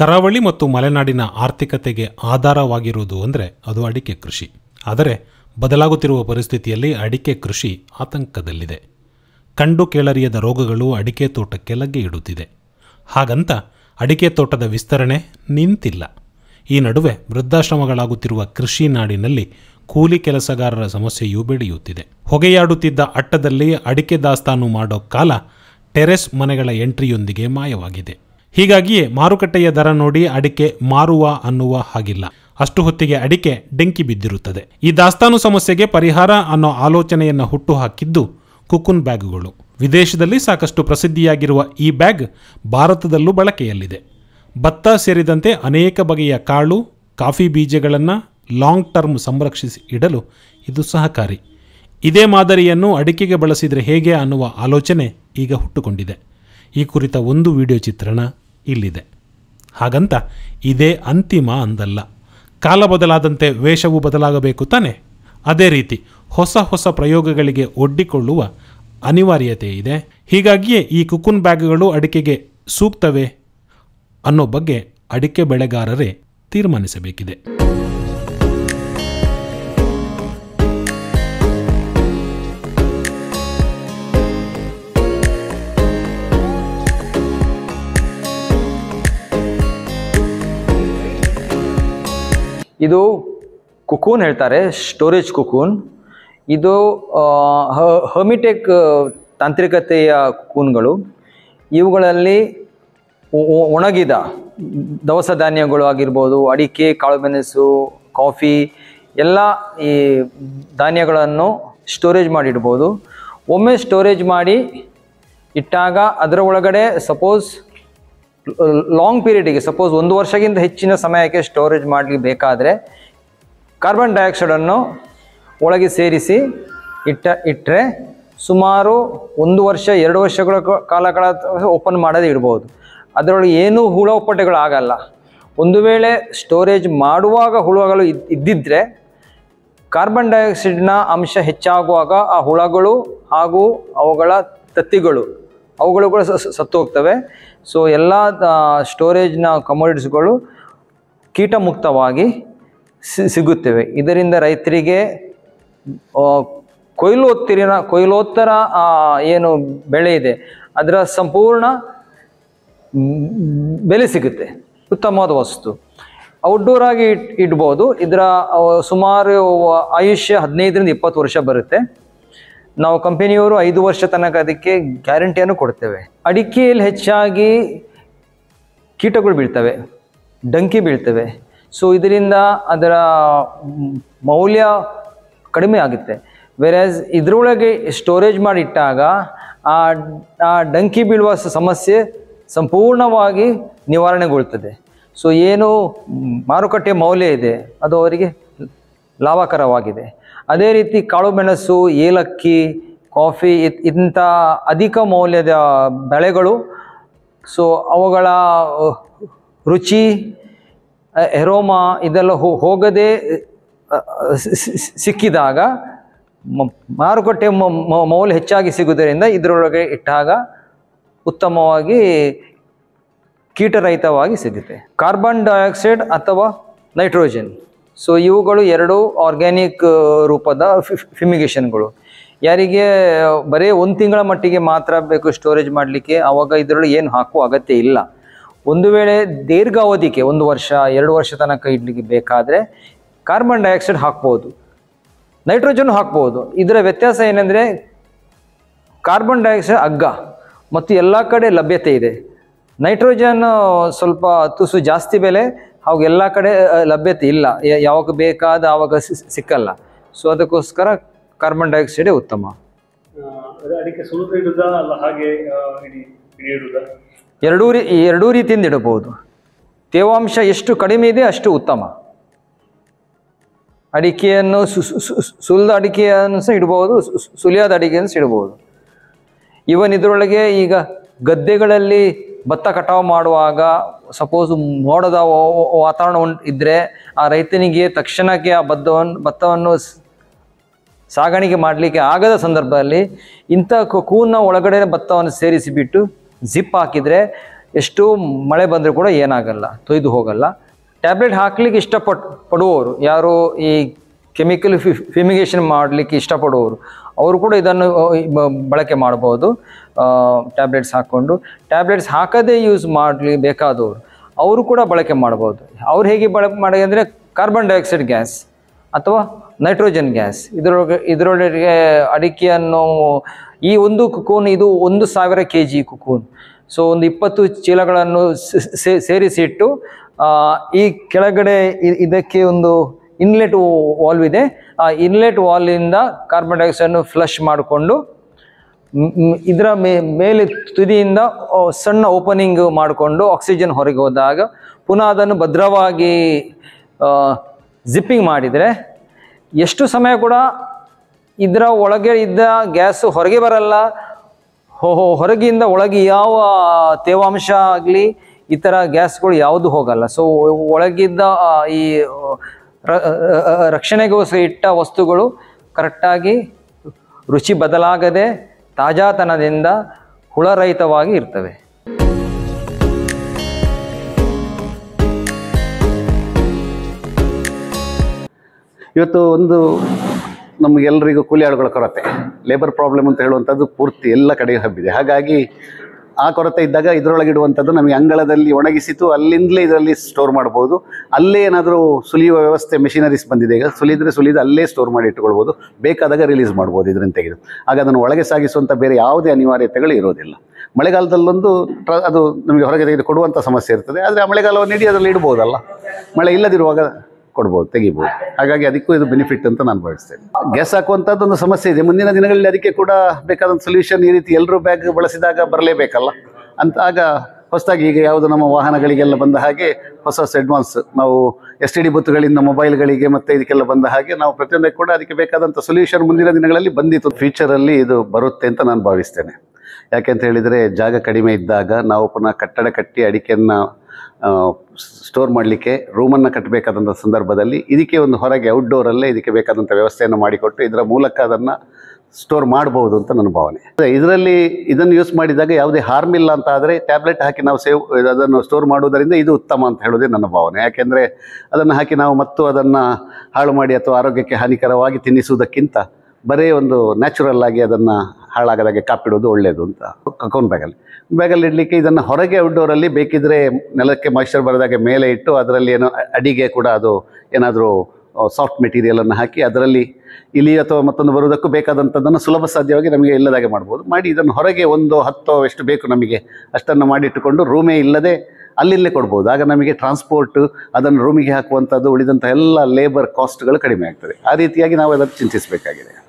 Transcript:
ಕರಾವಳಿ ಮತ್ತು ಮಲೆನಾಡಿನ ಆರ್ಥಿಕತೆಗೆ ಆಧಾರವಾಗಿರುವುದು ಅಂದರೆ ಅದು ಅಡಿಕೆ ಕೃಷಿ ಆದರೆ ಬದಲಾಗುತ್ತಿರುವ ಪರಿಸ್ಥಿತಿಯಲ್ಲಿ ಅಡಿಕೆ ಕೃಷಿ ಆತಂಕದಲ್ಲಿದೆ ಕಂಡು ಕೇಳರಿಯದ ರೋಗಗಳು ಅಡಿಕೆ ತೋಟಕ್ಕೆ ಲಗ್ಗೆ ಇಡುತ್ತಿದೆ ಹಾಗಂತ ಅಡಿಕೆ ತೋಟದ ವಿಸ್ತರಣೆ ನಿಂತಿಲ್ಲ ಈ ನಡುವೆ ವೃದ್ಧಾಶ್ರಮಗಳಾಗುತ್ತಿರುವ ಕೃಷಿ ನಾಡಿನಲ್ಲಿ ಕೂಲಿ ಕೆಲಸಗಾರರ ಸಮಸ್ಯೆಯೂ ಬೆಳೆಯುತ್ತಿದೆ ಹೊಗೆಯಾಡುತ್ತಿದ್ದ ಅಟ್ಟದಲ್ಲಿ ಅಡಿಕೆ ದಾಸ್ತಾನು ಮಾಡೋ ಕಾಲ ಟೆರೆಸ್ ಮನೆಗಳ ಎಂಟ್ರಿಯೊಂದಿಗೆ ಮಾಯವಾಗಿದೆ ಹೀಗಾಗಿಯೇ ಮಾರುಕಟ್ಟೆಯ ದರ ನೋಡಿ ಅಡಿಕೆ ಮಾರುವ ಅನ್ನುವ ಹಾಗಿಲ್ಲ ಅಷ್ಟು ಹೊತ್ತಿಗೆ ಅಡಿಕೆ ಡೆಂಕಿ ಬಿದ್ದಿರುತ್ತದೆ ಈ ದಾಸ್ತಾನು ಸಮಸ್ಯೆಗೆ ಪರಿಹಾರ ಅನ್ನೋ ಆಲೋಚನೆಯನ್ನು ಹುಟ್ಟುಹಾಕಿದ್ದು ಕುಕುನ್ ಬ್ಯಾಗ್ಗಳು ವಿದೇಶದಲ್ಲಿ ಸಾಕಷ್ಟು ಪ್ರಸಿದ್ಧಿಯಾಗಿರುವ ಈ ಬ್ಯಾಗ್ ಭಾರತದಲ್ಲೂ ಬಳಕೆಯಲ್ಲಿದೆ ಭತ್ತ ಸೇರಿದಂತೆ ಅನೇಕ ಬಗೆಯ ಕಾಳು ಕಾಫಿ ಬೀಜಗಳನ್ನು ಲಾಂಗ್ ಟರ್ಮ್ ಸಂರಕ್ಷಿಸಿ ಇಡಲು ಇದು ಸಹಕಾರಿ ಇದೇ ಮಾದರಿಯನ್ನು ಅಡಿಕೆಗೆ ಬಳಸಿದರೆ ಹೇಗೆ ಅನ್ನುವ ಆಲೋಚನೆ ಈಗ ಹುಟ್ಟುಕೊಂಡಿದೆ ಈ ಕುರಿತ ಒಂದು ವಿಡಿಯೋ ಚಿತ್ರಣ ಇಲ್ಲಿದೆ ಹಾಗಂತ ಇದೇ ಅಂತಿಮ ಅಂದಲ್ಲ ಕಾಲ ಬದಲಾದಂತೆ ವೇಷವೂ ಬದಲಾಗಬೇಕು ತಾನೆ ಅದೇ ರೀತಿ ಹೊಸ ಹೊಸ ಪ್ರಯೋಗಗಳಿಗೆ ಒಡ್ಡಿಕೊಳ್ಳುವ ಅನಿವಾರ್ಯತೆ ಇದೆ ಹೀಗಾಗಿಯೇ ಈ ಕುಕುನ್ ಬ್ಯಾಗ್ಗಳು ಅಡಿಕೆಗೆ ಸೂಕ್ತವೇ ಅನ್ನೋ ಬಗ್ಗೆ ಅಡಿಕೆ ಬೆಳೆಗಾರರೇ ತೀರ್ಮಾನಿಸಬೇಕಿದೆ ಇದು ಕುಕೂನ್ ಹೇಳ್ತಾರೆ ಸ್ಟೋರೇಜ್ ಕುಕೂನ್ ಇದು ಹರ್ಮಿಟೆಕ್ ತಾಂತ್ರಿಕತೆಯ ಕುಕೂನ್ಗಳು ಇವುಗಳಲ್ಲಿ ಒಣಗಿದ ದವಸ ಧಾನ್ಯಗಳು ಆಗಿರ್ಬೋದು ಅಡಿಕೆ ಕಾಳುಮೆಣಸು ಕಾಫಿ ಎಲ್ಲ ಈ ಧಾನ್ಯಗಳನ್ನು ಸ್ಟೋರೇಜ್ ಮಾಡಿಡ್ಬೋದು ಒಮ್ಮೆ ಸ್ಟೋರೇಜ್ ಮಾಡಿ ಇಟ್ಟಾಗ ಅದರ ಒಳಗಡೆ ಸಪೋಸ್ ಲಾಂಗ್ ಪೀರಿಯಡಿಗೆ ಸಪೋಸ್ ಒಂದು ವರ್ಷಕ್ಕಿಂತ ಹೆಚ್ಚಿನ ಸಮಯಕ್ಕೆ ಸ್ಟೋರೇಜ್ ಮಾಡಲಿ ಬೇಕಾದರೆ ಕಾರ್ಬನ್ ಡೈಆಕ್ಸೈಡನ್ನು ಒಳಗೆ ಸೇರಿಸಿ ಇಟ್ಟ ಇಟ್ಟರೆ ಸುಮಾರು ಒಂದು ವರ್ಷ ಎರಡು ವರ್ಷಗಳ ಕಾಲಗಳ ಓಪನ್ ಮಾಡದೇ ಇಡ್ಬೋದು ಅದರೊಳಗೆ ಏನೂ ಹುಳ ಒಪ್ಪಟೆಗಳಾಗಲ್ಲ ಒಂದು ವೇಳೆ ಸ್ಟೋರೇಜ್ ಮಾಡುವಾಗ ಹುಳಗಳು ಇದ್ದಿದ್ದರೆ ಕಾರ್ಬನ್ ಡೈಆಕ್ಸೈಡ್ನ ಅಂಶ ಹೆಚ್ಚಾಗುವಾಗ ಆ ಹುಳಗಳು ಹಾಗೂ ಅವುಗಳ ತತ್ತಿಗಳು ಅವುಗಳು ಕೂಡ ಸತ್ತು ಹೋಗ್ತವೆ ಸೊ ಎಲ್ಲ ಸ್ಟೋರೇಜ್ನ ಕಮೋಡಿಟೀಸ್ಗಳು ಕೀಟ ಮುಕ್ತವಾಗಿ ಸಿಗುತ್ತವೆ ಇದರಿಂದ ರೈತರಿಗೆ ಕೊಯ್ಲೋತ್ತಿರಿನ ಕೊಯ್ಲೋತ್ತರ ಏನು ಬೆಳೆ ಇದೆ ಅದರ ಸಂಪೂರ್ಣ ಬೆಲೆ ಸಿಗುತ್ತೆ ಉತ್ತಮವಾದ ವಸ್ತು ಔಟ್ಡೋರಾಗಿ ಆಗಿ ಇಟ್ ಇಡ್ಬೋದು ಇದರ ಸುಮಾರು ಆಯುಷ್ಯ ಹದಿನೈದರಿಂದ ಇಪ್ಪತ್ತು ವರ್ಷ ಬರುತ್ತೆ ನಾವು ಕಂಪನಿಯವರು ಐದು ವರ್ಷ ತನಕ ಅದಕ್ಕೆ ಗ್ಯಾರಂಟಿಯನ್ನು ಕೊಡ್ತೇವೆ ಅಡಿಕೆಯಲ್ಲಿ ಹೆಚ್ಚಾಗಿ ಕೀಟಗಳು ಬೀಳ್ತವೆ ಡಂಕಿ ಬೀಳ್ತವೆ ಸೊ ಇದರಿಂದ ಅದರ ಮೌಲ್ಯ ಕಡಿಮೆ ಆಗುತ್ತೆ ವೆರಾಸ್ ಇದರೊಳಗೆ ಸ್ಟೋರೇಜ್ ಮಾಡಿಟ್ಟಾಗ ಆ ಆ ಡಂಕಿ ಬೀಳುವ ಸಮಸ್ಯೆ ಸಂಪೂರ್ಣವಾಗಿ ನಿವಾರಣೆಗೊಳ್ತದೆ ಸೊ ಏನು ಮಾರುಕಟ್ಟೆ ಮೌಲ್ಯ ಇದೆ ಅದು ಅವರಿಗೆ ಲಾಭಕರವಾಗಿದೆ ಅದೇ ರೀತಿ ಕಾಳು ಮೆಣಸು ಏಲಕ್ಕಿ ಕಾಫಿ ಇಂಥ ಅಧಿಕ ಮೌಲ್ಯದ ಬೆಳೆಗಳು ಸೊ ಅವುಗಳ ರುಚಿ ಎರೋಮ ಇದೆಲ್ಲ ಹೋಗದೆ ಸಿಕ್ಕಿದಾಗ ಮಾರುಕಟ್ಟೆ ಮೌಲ್ಯ ಹೆಚ್ಚಾಗಿ ಸಿಗುವುದರಿಂದ ಇದರೊಳಗೆ ಇಟ್ಟಾಗ ಉತ್ತಮವಾಗಿ ಕೀಟರಹಿತವಾಗಿ ಸಿಗುತ್ತೆ ಕಾರ್ಬನ್ ಡೈಆಕ್ಸೈಡ್ ಅಥವಾ ನೈಟ್ರೋಜನ್ ಸೊ ಇವುಗಳು ಎರಡು ಆರ್ಗ್ಯಾನಿಕ್ ರೂಪದ ಫಿಮಿಗೇಷನ್ಗಳು ಯಾರಿಗೆ ಬರೀ ಒಂದು ತಿಂಗಳ ಮಟ್ಟಿಗೆ ಮಾತ್ರ ಬೇಕು ಸ್ಟೋರೇಜ್ ಮಾಡಲಿಕ್ಕೆ ಆವಾಗ ಇದರಲ್ಲಿ ಏನು ಹಾಕುವ ಅಗತ್ಯ ಇಲ್ಲ ಒಂದು ವೇಳೆ ದೀರ್ಘಾವಧಿಗೆ ಒಂದು ವರ್ಷ ಎರಡು ವರ್ಷ ತನಕ ಇಡ್ಲಿಕ್ಕೆ ಬೇಕಾದರೆ ಕಾರ್ಬನ್ ಡೈಆಕ್ಸೈಡ್ ಹಾಕ್ಬೋದು ನೈಟ್ರೋಜನ್ ಹಾಕ್ಬೋದು ಇದರ ವ್ಯತ್ಯಾಸ ಏನಂದರೆ ಕಾರ್ಬನ್ ಡೈಆಕ್ಸೈಡ್ ಅಗ್ಗ ಮತ್ತು ಎಲ್ಲ ಕಡೆ ಲಭ್ಯತೆ ಇದೆ ನೈಟ್ರೋಜನ್ ಸ್ವಲ್ಪ ತುಸು ಜಾಸ್ತಿ ಬೆಲೆ ಅವಾಗ ಎಲ್ಲ ಕಡೆ ಲಭ್ಯತೆ ಇಲ್ಲ ಯಾವಾಗ ಬೇಕಾದ ಆವಾಗ ಸಿಕ್ಕಲ್ಲ ಸೊ ಅದಕ್ಕೋಸ್ಕರ ಕಾರ್ಬನ್ ಡೈಆಕ್ಸೈಡ್ ಉತ್ತಮ ಎರಡೂ ರೀ ಎರಡೂ ರೀತಿಯಿಂದ ಇಡಬಹುದು ತೇವಾಂಶ ಎಷ್ಟು ಕಡಿಮೆ ಇದೆ ಅಷ್ಟು ಉತ್ತಮ ಅಡಿಕೆಯನ್ನು ಸುಲಿದ ಅಡಿಕೆಯನ್ನು ಸಹ ಇಡಬಹುದು ಸುಲಿಯಾದ ಅಡಿಕೆಯನ್ನು ಸಹ ಇಡಬಹುದು ಇವನ್ ಇದರೊಳಗೆ ಈಗ ಗದ್ದೆಗಳಲ್ಲಿ ಭತ್ತ ಕಟಾವು ಮಾಡುವಾಗ ಸಪೋಸ್ ಮೋಡದ ವಾತಾವರಣ ಇದ್ದರೆ ಆ ರೈತನಿಗೆ ತಕ್ಷಣಕ್ಕೆ ಆ ಬದ್ದವನ್ನು ಭತ್ತವನ್ನು ಸಾಗಾಣಿಕೆ ಮಾಡಲಿಕ್ಕೆ ಆಗದ ಸಂದರ್ಭದಲ್ಲಿ ಇಂಥ ಕೂನ ಒಳಗಡೆ ಭತ್ತವನ್ನು ಸೇರಿಸಿಬಿಟ್ಟು ಜಿಪ್ ಹಾಕಿದರೆ ಎಷ್ಟು ಮಳೆ ಬಂದರೂ ಕೂಡ ಏನಾಗಲ್ಲ ತೊಯ್ದು ಹೋಗಲ್ಲ ಟ್ಯಾಬ್ಲೆಟ್ ಹಾಕಲಿಕ್ಕೆ ಇಷ್ಟಪಟ್ಟು ಪಡುವವರು ಯಾರು ಈ ಕೆಮಿಕಲ್ ಫಿ ಫಿಮಿಗೇಷನ್ ಮಾಡಲಿಕ್ಕೆ ಇಷ್ಟಪಡುವವರು ಅವರು ಕೂಡ ಇದನ್ನು ಬಳಕೆ ಮಾಡ್ಬೋದು ಟ್ಯಾಬ್ಲೆಟ್ಸ್ ಹಾಕ್ಕೊಂಡು ಟ್ಯಾಬ್ಲೆಟ್ಸ್ ಹಾಕದೇ ಯೂಸ್ ಮಾಡಲಿ ಬೇಕಾದವರು ಅವರು ಕೂಡ ಬಳಕೆ ಮಾಡ್ಬೋದು ಅವ್ರು ಹೇಗೆ ಬಳಕೆ ಮಾಡಿ ಅಂದರೆ ಕಾರ್ಬನ್ ಡೈಆಕ್ಸೈಡ್ ಗ್ಯಾಸ್ ಅಥವಾ ನೈಟ್ರೋಜನ್ ಗ್ಯಾಸ್ ಇದರೊಳಗೆ ಇದರೊಳಗೆ ಅಡಿಕೆಯನ್ನು ಈ ಒಂದು ಕುಕೂನ್ ಇದು ಒಂದು ಸಾವಿರ ಕೆ ಜಿ ಕುಕೂನ್ ಸೊ ಒಂದು ಇಪ್ಪತ್ತು ಚೀಲಗಳನ್ನು ಸೇರಿಸಿಟ್ಟು ಈ ಕೆಳಗಡೆ ಇದಕ್ಕೆ ಒಂದು ಇನ್ಲೆಟ್ ವಾಲ್ವ್ ಇದೆ ಆ ಇನ್ಲೆಟ್ ವಾಲ್ವಿಂದ ಕಾರ್ಬನ್ ಡೈಆಕ್ಸೈಡ್ ಫ್ಲಶ್ ಮಾಡಿಕೊಂಡು ಇದರ ಮೇ ಮೇಲೆ ತುದಿಯಿಂದ ಸಣ್ಣ ಓಪನಿಂಗ್ ಮಾಡಿಕೊಂಡು ಆಕ್ಸಿಜನ್ ಹೊರಗೆ ಹೋದಾಗ ಪುನಃ ಅದನ್ನು ಭದ್ರವಾಗಿ ಜಿಪ್ಪಿಂಗ್ ಮಾಡಿದರೆ ಎಷ್ಟು ಸಮಯ ಕೂಡ ಇದರ ಒಳಗೆ ಇದ್ದ ಗ್ಯಾಸು ಹೊರಗೆ ಬರಲ್ಲ ಹೊರಗಿಂದ ಒಳಗೆ ಯಾವ ತೇವಾಂಶ ಆಗಲಿ ಈ ಥರ ಗ್ಯಾಸ್ಗಳು ಯಾವುದು ಹೋಗಲ್ಲ ಸೊ ಒಳಗಿದ್ದ ಈ ರಕ್ಷಣೆಗೋಸ್ಕರ ಇಟ್ಟ ವಸ್ತುಗಳು ಕರೆಕ್ಟಾಗಿ ರುಚಿ ಬದಲಾಗದೆ ತಾಜಾತನದಿಂದ ಹುಳರಹಿತವಾಗಿ ಇರ್ತವೆ ಇವತ್ತು ಒಂದು ನಮಗೆಲ್ಲರಿಗೂ ಕೂಲಿ ಆಳುಗಳ ಕೊರತೆ ಲೇಬರ್ ಪ್ರಾಬ್ಲಮ್ ಅಂತ ಹೇಳುವಂಥದ್ದು ಪೂರ್ತಿ ಎಲ್ಲ ಕಡೆಗೆ ಹಬ್ಬಿದೆ ಹಾಗಾಗಿ ಆ ಕೊರತೆ ಇದ್ದಾಗ ಇದರೊಳಗೆ ಇಡುವಂಥದ್ದು ನಮಗೆ ಅಂಗಳದಲ್ಲಿ ಒಣಗಿಸಿತು ಅಲ್ಲಿಂದಲೇ ಇದರಲ್ಲಿ ಸ್ಟೋರ್ ಮಾಡ್ಬೋದು ಅಲ್ಲೇ ಏನಾದರೂ ಸುಲಿಯುವ ವ್ಯವಸ್ಥೆ ಮೆಷಿನರೀಸ್ ಬಂದಿದೆ ಈಗ ಸುಲಿದರೆ ಸುಲಿದು ಅಲ್ಲೇ ಸ್ಟೋರ್ ಮಾಡಿ ಇಟ್ಕೊಳ್ಬೋದು ಬೇಕಾದಾಗ ರಿಲೀಸ್ ಮಾಡ್ಬೋದು ಇದರಿಂದ ತೆಗೆದು ಆಗ ಅದನ್ನು ಒಳಗೆ ಸಾಗಿಸುವಂಥ ಬೇರೆ ಯಾವುದೇ ಅನಿವಾರ್ಯತೆಗಳು ಇರೋದಿಲ್ಲ ಮಳೆಗಾಲದಲ್ಲೊಂದು ಟ್ರ ಅದು ನಮಗೆ ಹೊರಗೆ ತೆಗೆದು ಕೊಡುವಂಥ ಸಮಸ್ಯೆ ಇರ್ತದೆ ಆದರೆ ಆ ಮಳೆಗಾಲವನ್ನು ಇಡೀ ಅದರಲ್ಲಿ ಇಡ್ಬೋದಲ್ಲ ಮಳೆ ಇಲ್ಲದಿರುವಾಗ ಕೊಡ್ಬೋದು ತೆಗಿಬೋದು ಹಾಗಾಗಿ ಅದಕ್ಕೂ ಇದು ಬೆನಿಫಿಟ್ ಅಂತ ನಾನು ಭಾವಿಸ್ತೇನೆ ಗ್ಯಾಸ್ ಹಾಕುವಂಥದ್ದು ಒಂದು ಸಮಸ್ಯೆ ಇದೆ ಮುಂದಿನ ದಿನಗಳಲ್ಲಿ ಅದಕ್ಕೆ ಕೂಡ ಬೇಕಾದಂಥ ಸೊಲ್ಯೂಷನ್ ಈ ರೀತಿ ಎಲ್ಲರೂ ಬ್ಯಾಗ್ ಬಳಸಿದಾಗ ಬರಲೇಬೇಕಲ್ಲ ಅಂತ ಆಗ ಹೊಸದಾಗಿ ಈಗ ಯಾವುದು ನಮ್ಮ ವಾಹನಗಳಿಗೆಲ್ಲ ಬಂದ ಹಾಗೆ ಹೊಸ ಹೊಸ ಅಡ್ವಾನ್ಸ್ ನಾವು ಎಸ್ ಟಿ ಡಿ ಬುತ್ಗಳಿಂದ ಮೊಬೈಲ್ಗಳಿಗೆ ಮತ್ತು ಇದಕ್ಕೆಲ್ಲ ಬಂದ ಹಾಗೆ ನಾವು ಪ್ರತಿಯೊಂದಕ್ಕೆ ಕೂಡ ಅದಕ್ಕೆ ಬೇಕಾದಂಥ ಸೊಲ್ಯೂಷನ್ ಮುಂದಿನ ದಿನಗಳಲ್ಲಿ ಬಂದಿತ್ತು ಫ್ಯೂಚರಲ್ಲಿ ಇದು ಬರುತ್ತೆ ಅಂತ ನಾನು ಭಾವಿಸ್ತೇನೆ ಯಾಕೆಂತ ಹೇಳಿದರೆ ಜಾಗ ಕಡಿಮೆ ಇದ್ದಾಗ ನಾವು ಪುನಃ ಕಟ್ಟಡ ಕಟ್ಟಿ ಅಡಿಕೆಯನ್ನು ಸ್ಟೋರ್ ಮಾಡಲಿಕ್ಕೆ ರೂಮನ್ನು ಕಟ್ಟಬೇಕಾದಂಥ ಸಂದರ್ಭದಲ್ಲಿ ಇದಕ್ಕೆ ಒಂದು ಹೊರಗೆ ಔಟ್ಡೋರಲ್ಲೇ ಇದಕ್ಕೆ ಬೇಕಾದಂಥ ವ್ಯವಸ್ಥೆಯನ್ನು ಮಾಡಿಕೊಟ್ಟು ಇದರ ಮೂಲಕ ಅದನ್ನು ಸ್ಟೋರ್ ಮಾಡಬಹುದು ಅಂತ ನನ್ನ ಭಾವನೆ ಇದರಲ್ಲಿ ಇದನ್ನು ಯೂಸ್ ಮಾಡಿದಾಗ ಯಾವುದೇ ಹಾರ್ಮ್ ಇಲ್ಲ ಅಂತ ಆದರೆ ಟ್ಯಾಬ್ಲೆಟ್ ಹಾಕಿ ನಾವು ಸೇವ್ ಅದನ್ನು ಸ್ಟೋರ್ ಮಾಡುವುದರಿಂದ ಇದು ಉತ್ತಮ ಅಂತ ಹೇಳೋದೇ ನನ್ನ ಭಾವನೆ ಯಾಕೆಂದರೆ ಅದನ್ನು ಹಾಕಿ ನಾವು ಮತ್ತು ಅದನ್ನು ಹಾಳು ಮಾಡಿ ಅಥವಾ ಆರೋಗ್ಯಕ್ಕೆ ಹಾನಿಕರವಾಗಿ ತಿನ್ನಿಸುವುದಕ್ಕಿಂತ ಬರೇ ಒಂದು ನ್ಯಾಚುರಲ್ ಆಗಿ ಅದನ್ನು ಹಾಳಾಗದಾಗೆ ಕಾಪಿಡೋದು ಒಳ್ಳೆಯದು ಅಂತ ಅಕೌಂಟ್ ಬ್ಯಾಗಲ್ಲಿ ಬ್ಯಾಗಲ್ಲಿ ಇಡಲಿಕ್ಕೆ ಇದನ್ನು ಹೊರಗೆ ಔಟ್ಡೋರಲ್ಲಿ ಬೇಕಿದ್ದರೆ ನೆಲಕ್ಕೆ ಮಾಯ್ಚರ್ ಬರದಾಗೆ ಮೇಲೆ ಇಟ್ಟು ಅದರಲ್ಲಿ ಏನೋ ಅಡಿಗೆ ಕೂಡ ಅದು ಏನಾದರೂ ಸಾಫ್ಟ್ ಮೆಟೀರಿಯಲನ್ನು ಹಾಕಿ ಅದರಲ್ಲಿ ಇಲಿ ಅಥವಾ ಮತ್ತೊಂದು ಬರುವುದಕ್ಕೂ ಬೇಕಾದಂಥದ್ದನ್ನು ಸುಲಭ ಸಾಧ್ಯವಾಗಿ ನಮಗೆ ಇಲ್ಲದಾಗೆ ಮಾಡ್ಬೋದು ಮಾಡಿ ಇದನ್ನು ಹೊರಗೆ ಒಂದು ಹತ್ತು ಎಷ್ಟು ಬೇಕು ನಮಗೆ ಅಷ್ಟನ್ನು ಮಾಡಿಟ್ಟುಕೊಂಡು ರೂಮೇ ಇಲ್ಲದೆ ಅಲ್ಲಿಲ್ಲೇ ಕೊಡ್ಬೋದು ಆಗ ನಮಗೆ ಟ್ರಾನ್ಸ್ಪೋರ್ಟ್ ಅದನ್ನು ರೂಮಿಗೆ ಹಾಕುವಂಥದ್ದು ಉಳಿದಂಥ ಎಲ್ಲ ಲೇಬರ್ ಕಾಸ್ಟ್ಗಳು ಕಡಿಮೆ ಆಗ್ತದೆ ಆ ರೀತಿಯಾಗಿ ನಾವು ಅದನ್ನು ಚಿಂತಿಸಬೇಕಾಗಿದೆ